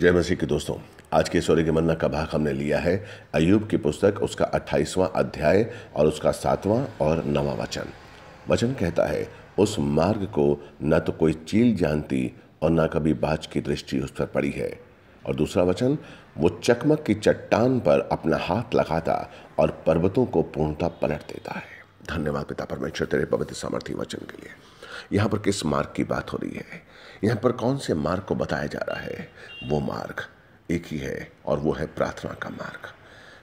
जय मसीह के दोस्तों आज के के मन्ना का भाग हमने लिया है अयूब की पुस्तक उसका अट्ठाईसवां अध्याय और उसका सातवां और नवा वचन वचन कहता है उस मार्ग को न तो कोई चील जानती और न कभी बाज की दृष्टि उस पर पड़ी है और दूसरा वचन वो चकमक की चट्टान पर अपना हाथ लगाता और पर्वतों को पूर्णता पलट देता है धन्यवाद पिता परमेश्वर तेरे पवित्र सामर्थ्य वचन के लिए यहाँ पर किस मार्ग की बात हो रही है यहां पर कौन से मार्ग को बताया जा रहा है वो मार्ग एक ही है और वो है प्रार्थना का मार्ग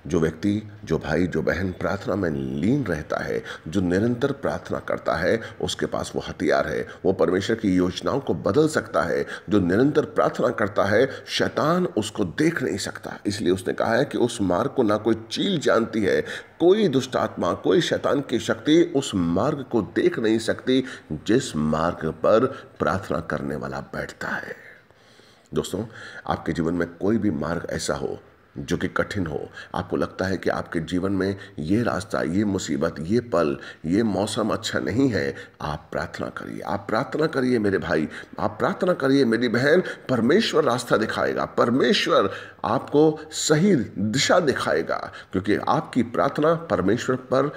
जो व्यक्ति जो भाई जो बहन प्रार्थना में लीन रहता है जो निरंतर प्रार्थना करता है उसके पास वो हथियार है वो परमेश्वर की योजनाओं को बदल सकता है जो निरंतर प्रार्थना करता है शैतान उसको देख नहीं सकता इसलिए उसने कहा है कि उस मार्ग को ना कोई चील जानती है कोई दुष्ट आत्मा कोई शैतान की शक्ति उस मार्ग को देख नहीं सकती जिस मार्ग पर प्रार्थना करने वाला बैठता है दोस्तों आपके जीवन में कोई भी मार्ग ऐसा हो जो कि कठिन हो आपको लगता है कि आपके जीवन में ये रास्ता ये मुसीबत ये पल ये मौसम अच्छा नहीं है आप प्रार्थना करिए आप प्रार्थना करिए मेरे भाई आप प्रार्थना करिए मेरी बहन परमेश्वर रास्ता दिखाएगा परमेश्वर आपको सही दिशा दिखाएगा क्योंकि आपकी प्रार्थना परमेश्वर पर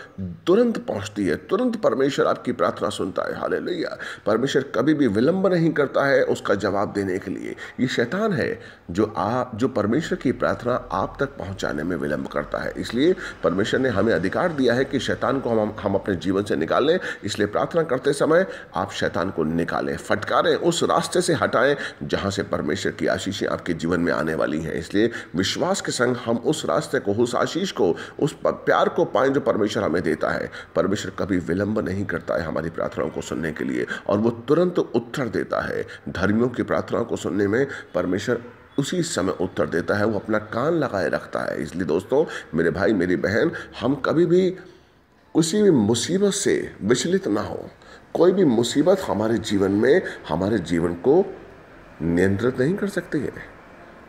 तुरंत पहुंचती है तुरंत परमेश्वर आपकी प्रार्थना सुनता है हाल परमेश्वर कभी भी विलंब नहीं करता है उसका जवाब देने के लिए ये शैतान है जो आप जो परमेश्वर की प्रार्थना आप तक पहुंचाने में विलंब करता है इसलिए परमेश्वर ने हमें अधिकार दिया है कि शैतान को हम हम अपने जीवन से निकालें इसलिए प्रार्थना करते समय आप शैतान को निकालें फटकारें उस रास्ते से हटाएं जहां से परमेश्वर की आशीषें आपके जीवन में आने वाली हैं इसलिए विश्वास के संग हम उस रास्ते को उस आशीष को उस प्यार को पाएं जो परमेश्वर हमें देता है परमेश्वर कभी विलंब नहीं करता है हमारी प्रार्थनाओं को सुनने के लिए और वो तुरंत उत्तर देता है धर्मियों की प्रार्थनाओं को सुनने में परमेश्वर उसी समय उत्तर देता है वो अपना कान लगाए रखता है इसलिए दोस्तों मेरे भाई मेरी बहन हम कभी भी किसी भी मुसीबत से विचलित ना हो कोई भी मुसीबत हमारे जीवन में हमारे जीवन को नियंत्रित नहीं कर सकती है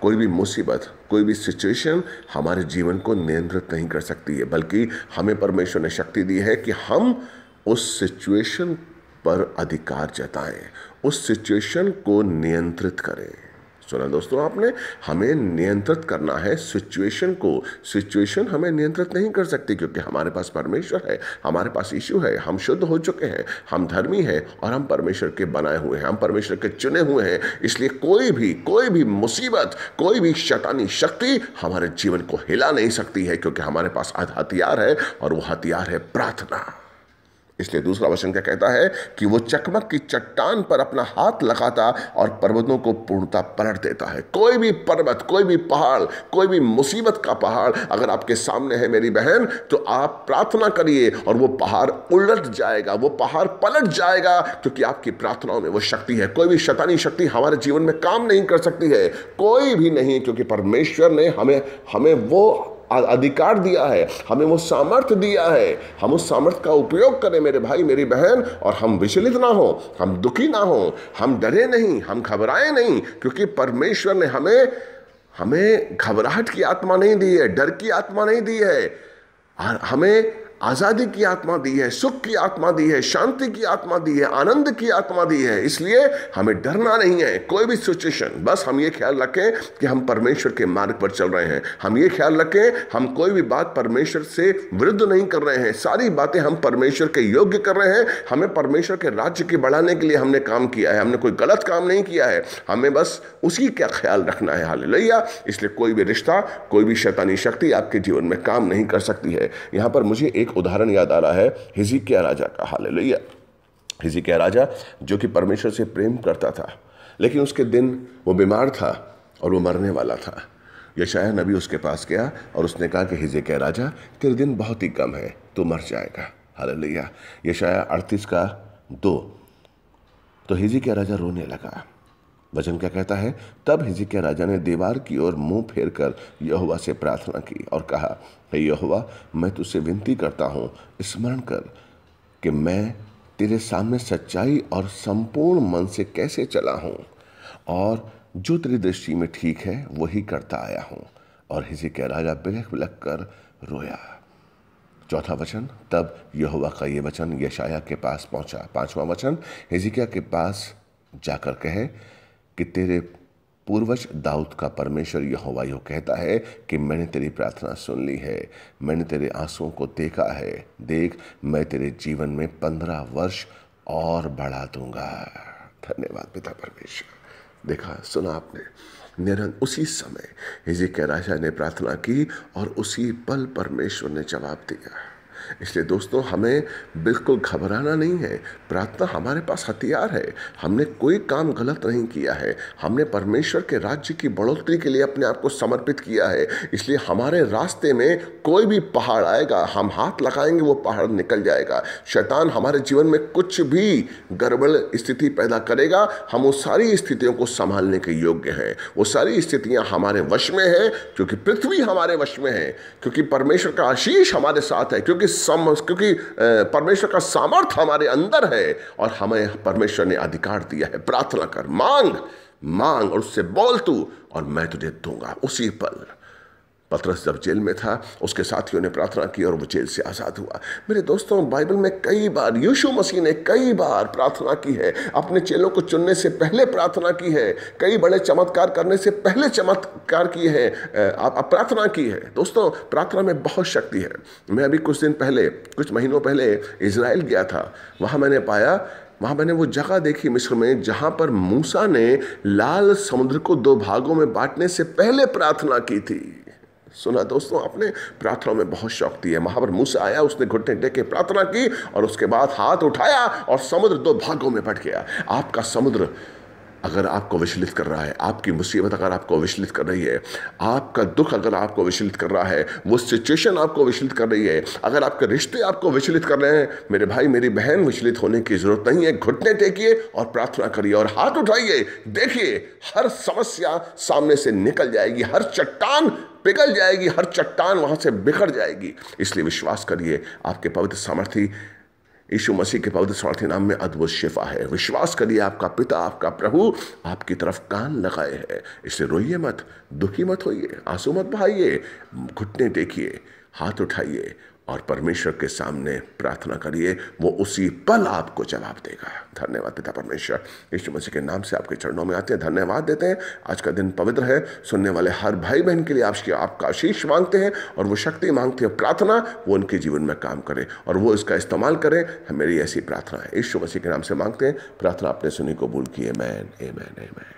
कोई भी मुसीबत कोई भी सिचुएशन हमारे जीवन को नियंत्रित नहीं कर सकती है बल्कि हमें परमेश्वर ने शक्ति दी है कि हम उस सिचुएशन पर अधिकार जताएं उस सिचुएशन को नियंत्रित करें सुना दोस्तों आपने हमें नियंत्रित करना है सिचुएशन को सिचुएशन हमें नियंत्रित नहीं कर सकती क्योंकि हमारे पास परमेश्वर है हमारे पास यीशु है हम शुद्ध हो चुके हैं हम धर्मी हैं और हम परमेश्वर के बनाए हुए हैं हम परमेश्वर के चुने हुए हैं इसलिए कोई भी कोई भी मुसीबत कोई भी शैतानी शक्ति हमारे जीवन को हिला नहीं सकती है क्योंकि हमारे पास हथियार है और वो हथियार है प्रार्थना इसलिए दूसरा वचन क्या कहता है कि वो चकमक की चट्टान पर अपना हाथ लगाता और पर्वतों को पूर्णता पलट देता है कोई भी पर्वत कोई भी पहाड़ कोई भी मुसीबत का पहाड़ अगर आपके सामने है मेरी बहन तो आप प्रार्थना करिए और वो पहाड़ उलट जाएगा वो पहाड़ पलट जाएगा क्योंकि आपकी प्रार्थनाओं में वो शक्ति है कोई भी शतानी शक्ति हमारे जीवन में काम नहीं कर सकती है कोई भी नहीं क्योंकि परमेश्वर ने हमें हमें वो अधिकार दिया है हमें वो सामर्थ्य दिया है हम उस सामर्थ्य का उपयोग करें मेरे भाई मेरी बहन और हम विचलित ना हो हम दुखी ना हो हम डरे नहीं हम घबराए नहीं क्योंकि परमेश्वर ने हमें हमें घबराहट की आत्मा नहीं दी है डर की आत्मा नहीं दी है हमें आज़ादी की आत्मा दी है सुख की आत्मा दी है शांति की आत्मा दी है आनंद की आत्मा दी है इसलिए हमें डरना नहीं है कोई भी सिचुएशन बस हम ये ख्याल रखें कि हम परमेश्वर के मार्ग पर चल रहे हैं हम ये ख्याल रखें हम कोई भी बात परमेश्वर से विरुद्ध नहीं कर रहे हैं सारी बातें हम परमेश्वर के योग्य कर रहे हैं हमें परमेश्वर के राज्य के बढ़ाने के लिए हमने काम किया है हमने कोई गलत काम नहीं किया है हमें बस उसी का ख्याल रखना है हाल इसलिए कोई भी रिश्ता कोई भी शैतानी शक्ति आपके जीवन में काम नहीं कर सकती है यहाँ पर मुझे एक एक उदाहरण याद आ रहा है हिजी के राजा का हाल लोहिया हिजी के राजा जो कि परमेश्वर से प्रेम करता था लेकिन उसके दिन वो बीमार था और वो मरने वाला था यशाया नबी उसके पास गया और उसने कहा कि हिजे के राजा तेरे दिन बहुत ही कम है तू मर जाएगा हाल लोहिया यशाया अड़तीस का दो तो हिजी के राजा रोने लगा वचन क्या कहता है तब हिजिकिया राजा ने दीवार की ओर मुंह फेर कर यहोवा से प्रार्थना की और कहा हे यहोवा मैं तुझसे विनती करता हूँ स्मरण कर कि मैं तेरे सामने सच्चाई और संपूर्ण मन से कैसे चला हूँ और जो तेरी दृष्टि में ठीक है वही करता आया हूँ और हिजकिया राजा बिलख बिलख कर रोया चौथा वचन तब यहोवा का ये वचन यशाया के पास पहुंचा पांचवा वचन हिजिकिया के पास जाकर कहे कि तेरे पूर्वज दाऊद का परमेश्वर यहोवा यो कहता है कि मैंने तेरी प्रार्थना सुन ली है मैंने तेरे आंसुओं को देखा है देख मैं तेरे जीवन में पंद्रह वर्ष और बढ़ा दूंगा धन्यवाद पिता परमेश्वर देखा सुना आपने निरंग उसी समय हिजी राजा ने प्रार्थना की और उसी पल परमेश्वर ने जवाब दिया इसलिए दोस्तों हमें बिल्कुल घबराना नहीं है प्रार्थना हमारे पास हथियार है हमने कोई काम गलत नहीं किया है हमने परमेश्वर के राज्य की बढ़ोतरी के लिए अपने आप को समर्पित किया है इसलिए हमारे रास्ते में कोई भी पहाड़ आएगा हम हाथ लगाएंगे वो पहाड़ निकल जाएगा शैतान हमारे जीवन में कुछ भी गड़बड़ स्थिति पैदा करेगा हम उस सारी स्थितियों को संभालने के योग्य हैं वो सारी स्थितियाँ हमारे वश में हैं क्योंकि पृथ्वी हमारे वश में है क्योंकि परमेश्वर का आशीष हमारे साथ है क्योंकि क्योंकि सम क्योंकि परमेश्वर का सामर्थ्य हमारे अंदर है और हमें परमेश्वर ने अधिकार दिया है प्रार्थना कर मांग मांग और उससे बोल तू और मैं तुझे दूंगा उसी पल पत्रस जब जेल में था उसके साथियों ने प्रार्थना की और वो जेल से आज़ाद हुआ मेरे दोस्तों बाइबल में कई बार यीशु मसीह ने कई बार प्रार्थना की है अपने चेलों को चुनने से पहले प्रार्थना की है कई बड़े चमत्कार करने से पहले चमत्कार किए हैं आप प्रार्थना की है दोस्तों प्रार्थना में बहुत शक्ति है मैं अभी कुछ दिन पहले कुछ महीनों पहले इसराइल गया था वहाँ मैंने पाया वहाँ मैंने वो जगह देखी मिस्र में जहाँ पर मूसा ने लाल समुद्र को दो भागों में बांटने से पहले प्रार्थना की थी सुना दोस्तों आपने प्रार्थना में बहुत शक्ति है महावर से आया उसने घुटने टेके प्रार्थना की और उसके बाद हाथ उठाया और समुद्र दो भागों में बट गया आपका समुद्र अगर आपको विचलित कर रहा है आपकी मुसीबत अगर आपको विचलित कर रही है आपका दुख अगर आपको विचलित कर रहा है वो सिचुएशन आपको विचलित कर रही है अगर आपके रिश्ते आपको विचलित कर रहे हैं मेरे भाई मेरी बहन विचलित होने की जरूरत नहीं है घुटने टेकिए और प्रार्थना करिए और हाथ उठाइए देखिए हर समस्या सामने से निकल जाएगी हर चट्टान पिघल जाएगी हर चट्टान वहां से बिखर जाएगी इसलिए विश्वास करिए आपके पवित्र सामर्थ्य यीशु मसीह के पवित्र स्वार्थी नाम में अद्भुत शिफा है विश्वास करिए आपका पिता आपका प्रभु आपकी तरफ कान लगाए है इसे रोइए मत दुखी मत होइए आंसू मत बहाइए घुटने देखिए हाथ उठाइए और परमेश्वर के सामने प्रार्थना करिए वो उसी पल आपको जवाब देगा धन्यवाद पिता परमेश्वर यीशु मसीह के नाम से आपके चरणों में आते हैं धन्यवाद देते हैं आज का दिन पवित्र है सुनने वाले हर भाई बहन के लिए आपकी आपका आशीष मांगते हैं और वो शक्ति मांगते हैं प्रार्थना वो उनके जीवन में काम करें और वो इसका इस्तेमाल करें मेरी ऐसी प्रार्थना है यीशु मसीह के नाम से मांगते हैं प्रार्थना आपने सुनी को भूल की मैन ए मैन ए मैन